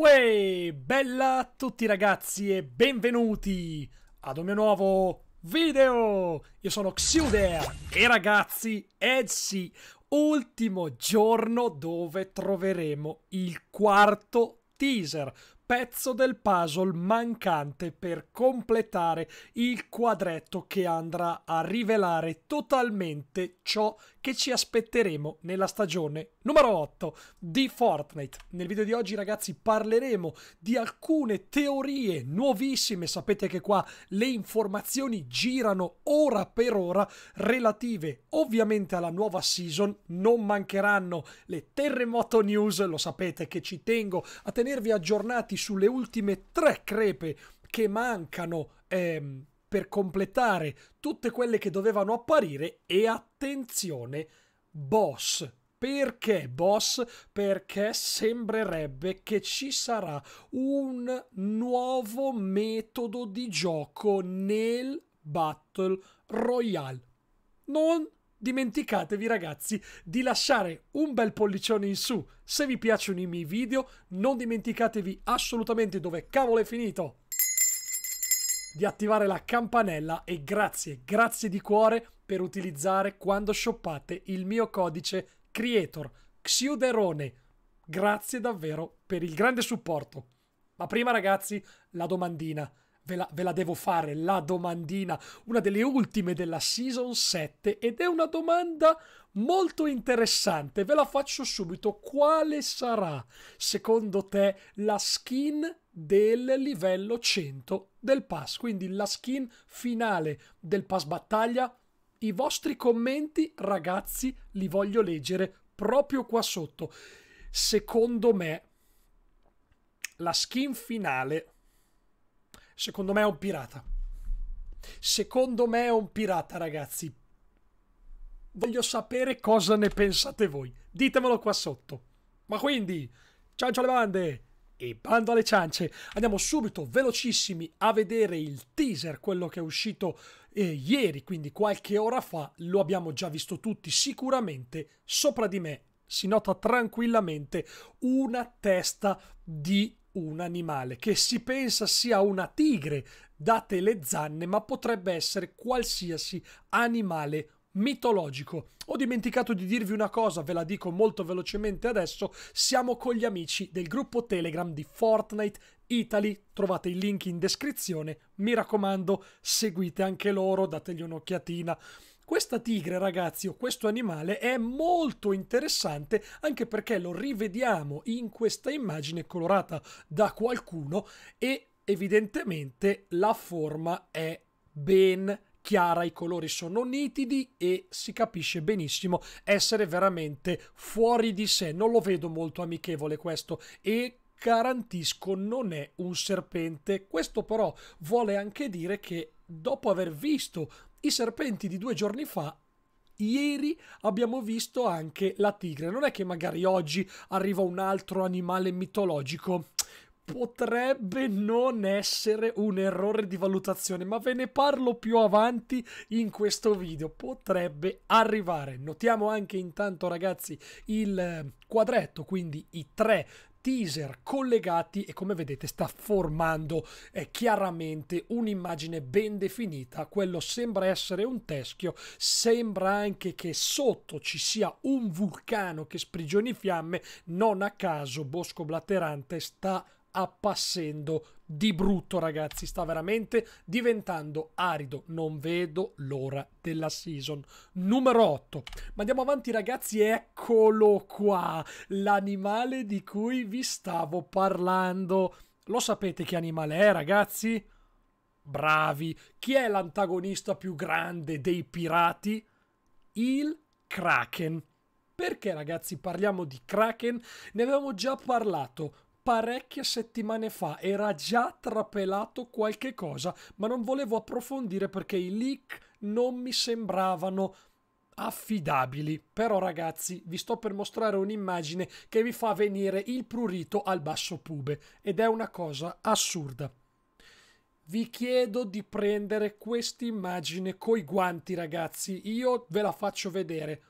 Uè, bella a tutti ragazzi e benvenuti ad un mio nuovo video! Io sono Xiudea e ragazzi, eh sì, ultimo giorno dove troveremo il quarto teaser, pezzo del puzzle mancante per completare il quadretto che andrà a rivelare totalmente ciò che ci aspetteremo nella stagione numero 8 di Fortnite. Nel video di oggi ragazzi parleremo di alcune teorie nuovissime, sapete che qua le informazioni girano ora per ora relative ovviamente alla nuova season, non mancheranno le terremoto news, lo sapete che ci tengo a tenervi aggiornati sulle ultime tre crepe che mancano ehm, per completare tutte quelle che dovevano apparire e attenzione, boss. Perché boss? Perché sembrerebbe che ci sarà un nuovo metodo di gioco nel Battle Royale. Non Dimenticatevi ragazzi di lasciare un bel pollicione in su se vi piacciono i miei video, non dimenticatevi assolutamente dove cavolo è finito di attivare la campanella e grazie, grazie di cuore per utilizzare quando shoppate il mio codice creator Xiuderone. Grazie davvero per il grande supporto. Ma prima ragazzi, la domandina. Ve la, ve la, devo fare, la domandina, una delle ultime della Season 7 ed è una domanda molto interessante, ve la faccio subito, quale sarà secondo te la skin del livello 100 del pass, quindi la skin finale del pass battaglia. I vostri commenti, ragazzi, li voglio leggere proprio qua sotto. Secondo me, la skin finale, secondo me è un pirata. Secondo me è un pirata, ragazzi. Voglio sapere cosa ne pensate voi. Ditemelo qua sotto. Ma quindi, ciao ciao le bande! E bando alle ciance, andiamo subito velocissimi a vedere il teaser, quello che è uscito eh, ieri, quindi qualche ora fa, lo abbiamo già visto tutti sicuramente, sopra di me si nota tranquillamente una testa di un animale che si pensa sia una tigre, date le zanne, ma potrebbe essere qualsiasi animale mitologico. Ho dimenticato di dirvi una cosa, ve la dico molto velocemente adesso, siamo con gli amici del gruppo Telegram di Fortnite Italy, trovate il link in descrizione, mi raccomando seguite anche loro, dategli un'occhiatina. Questa tigre, ragazzi, o questo animale è molto interessante anche perché lo rivediamo in questa immagine colorata da qualcuno e evidentemente la forma è ben chiara, i colori sono nitidi e si capisce benissimo essere veramente fuori di sé. Non lo vedo molto amichevole questo e garantisco non è un serpente. Questo però vuole anche dire che dopo aver visto i serpenti di due giorni fa, Ieri abbiamo visto anche la tigre, non è che magari oggi arriva un altro animale mitologico potrebbe non essere un errore di valutazione, ma ve ne parlo più avanti in questo video. Potrebbe arrivare. Notiamo anche intanto, ragazzi, il eh, quadretto, quindi i tre teaser collegati e come vedete sta formando eh, chiaramente un'immagine ben definita quello sembra essere un teschio sembra anche che sotto ci sia un vulcano che sprigioni fiamme non a caso Bosco Blatterante sta appassendo di brutto, ragazzi. Sta veramente diventando arido. Non vedo l'ora della season. Numero 8. Ma andiamo avanti, ragazzi. Eccolo qua. L'animale di cui vi stavo parlando. Lo sapete che animale è, ragazzi? Bravi. Chi è l'antagonista più grande dei pirati? Il Kraken. Perché ragazzi parliamo di Kraken? Ne avevamo già parlato parecchie settimane fa era già trapelato qualche cosa, ma non volevo approfondire perché i leak non mi sembravano affidabili. Però ragazzi, vi sto per mostrare un'immagine che vi fa venire il prurito al basso pube ed è una cosa assurda. Vi chiedo di prendere quest'immagine coi guanti, ragazzi. Io ve la faccio vedere.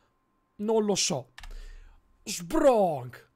Non lo so. Sbronk!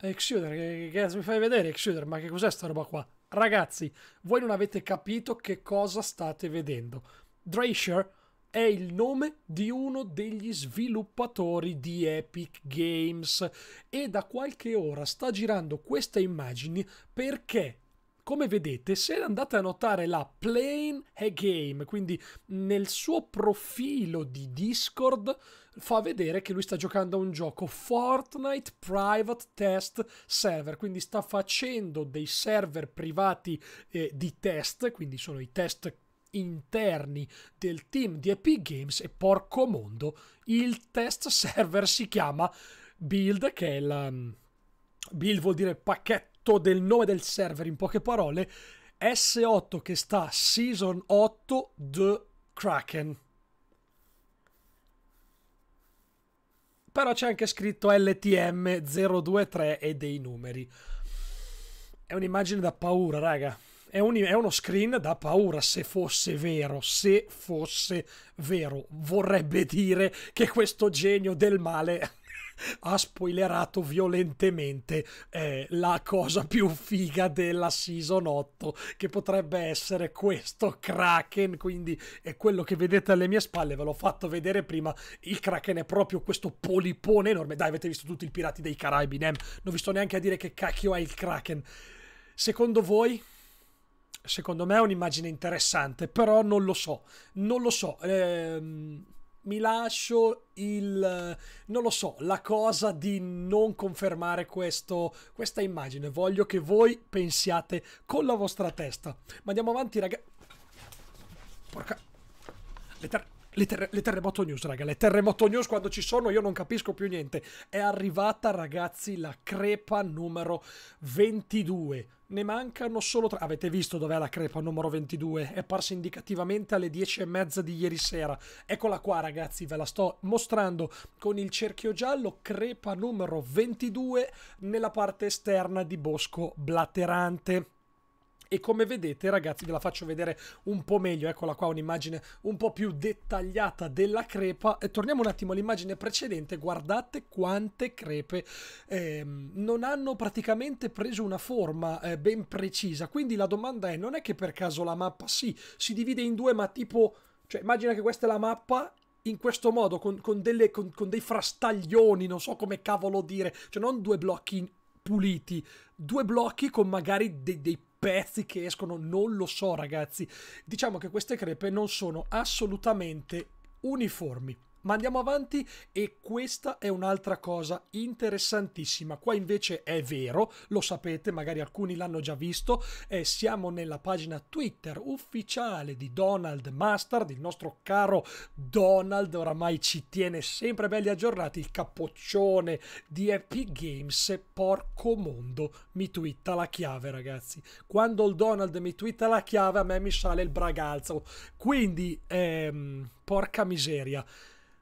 Eh, Exuder, mi fai vedere Exuder, ma che cos'è sta roba qua? Ragazzi, voi non avete capito che cosa state vedendo. Drasher è il nome di uno degli sviluppatori di Epic Games e da qualche ora sta girando queste immagini perché come vedete, se andate a notare la Plain a Game, quindi nel suo profilo di Discord, fa vedere che lui sta giocando a un gioco Fortnite Private Test Server, quindi sta facendo dei server privati eh, di test, quindi sono i test interni del team di Epic Games e porco mondo, il test server si chiama Build, che è la... Mm, build vuol dire pacchetto tutto del nome del server in poche parole, S8 che sta Season 8 The Kraken. Però c'è anche scritto LTM 023 e dei numeri. È un'immagine da paura, raga. È, un, è, uno screen da paura se fosse vero, se fosse vero, vorrebbe dire che questo genio del male ha spoilerato violentemente eh, la cosa più figa della season 8 che potrebbe essere questo Kraken quindi è quello che vedete alle mie spalle ve l'ho fatto vedere prima il Kraken è proprio questo polipone enorme dai avete visto tutti i Pirati dei Caraibi Nem non vi sto neanche a dire che cacchio è il Kraken secondo voi secondo me è un'immagine interessante però non lo so non lo so ehm mi lascio il non lo so, la cosa di non confermare questo, questa immagine. Voglio che voi pensiate con la vostra testa. Ma andiamo avanti, ragazzi. Porca. Le le, ter- le, terremoto news, raga, le terremoto news quando ci sono io non capisco più niente. È arrivata, ragazzi, la crepa numero 22. Ne mancano solo tre. Avete visto dov'è la crepa numero 22? È apparsa indicativamente alle 10 e mezza di ieri sera. Eccola qua, ragazzi, ve la sto mostrando con il cerchio giallo, crepa numero 22 nella parte esterna di Bosco Blaterante. E come vedete ragazzi ve la faccio vedere un po' meglio, eccola qua un'immagine un po' più dettagliata della crepa e torniamo un attimo all'immagine precedente, guardate quante crepe eh, non hanno praticamente preso una forma eh, ben precisa, quindi la domanda è non è che per caso la mappa sì, si divide in due ma tipo, cioè immagina che questa è la mappa in questo modo con, con, delle, con, con dei frastaglioni, non so come cavolo dire, cioè non due blocchi puliti, due blocchi con magari dei, dei pezzi che escono, non lo so ragazzi. Diciamo che queste crepe non sono assolutamente uniformi. Ma andiamo avanti e questa è un'altra cosa interessantissima. Qua invece è vero, lo sapete, magari alcuni l'hanno già visto, eh, siamo nella pagina Twitter ufficiale di Donald Mustard, il nostro caro Donald, oramai ci tiene sempre belli aggiornati, il capoccione di Epic Games, porco mondo, mi twitta la chiave ragazzi. Quando il Donald mi twitta la chiave a me mi sale il bragalzo. Quindi, ehm, porca miseria.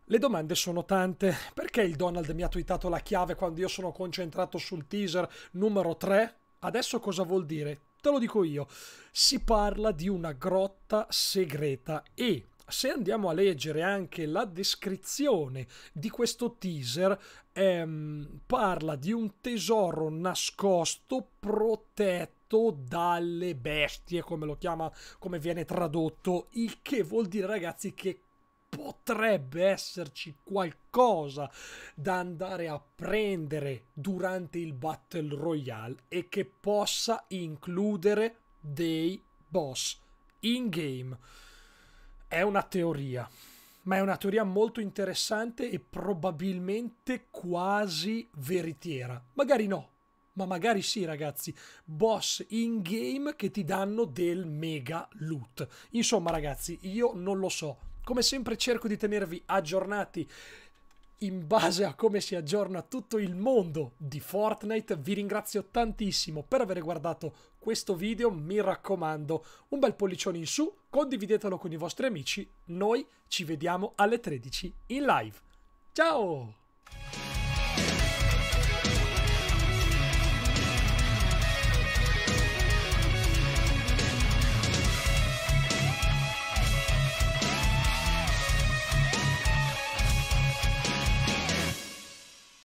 Le domande sono tante. Perché il Donald mi ha twittato la chiave quando io sono concentrato sul teaser numero 3? Adesso cosa vuol dire? Te lo dico io. Si parla di una grotta segreta e se andiamo a leggere anche la descrizione di questo teaser, ehm, parla di un tesoro nascosto, protetto dalle bestie, come lo chiama, come viene tradotto, il che vuol dire ragazzi che potrebbe esserci qualcosa da andare a prendere durante il Battle Royale e che possa includere dei boss in game. È una teoria, ma è una teoria molto interessante e probabilmente quasi veritiera. Magari no, ma magari sì, ragazzi, boss in game che ti danno del mega loot. Insomma, ragazzi, io non lo so. Come sempre cerco di tenervi aggiornati in base a come si aggiorna tutto il mondo di Fortnite. Vi ringrazio tantissimo per aver guardato questo video. Mi raccomando, un bel pollicione in su, condividetelo con i vostri amici. Noi ci vediamo alle 13 in live. Ciao!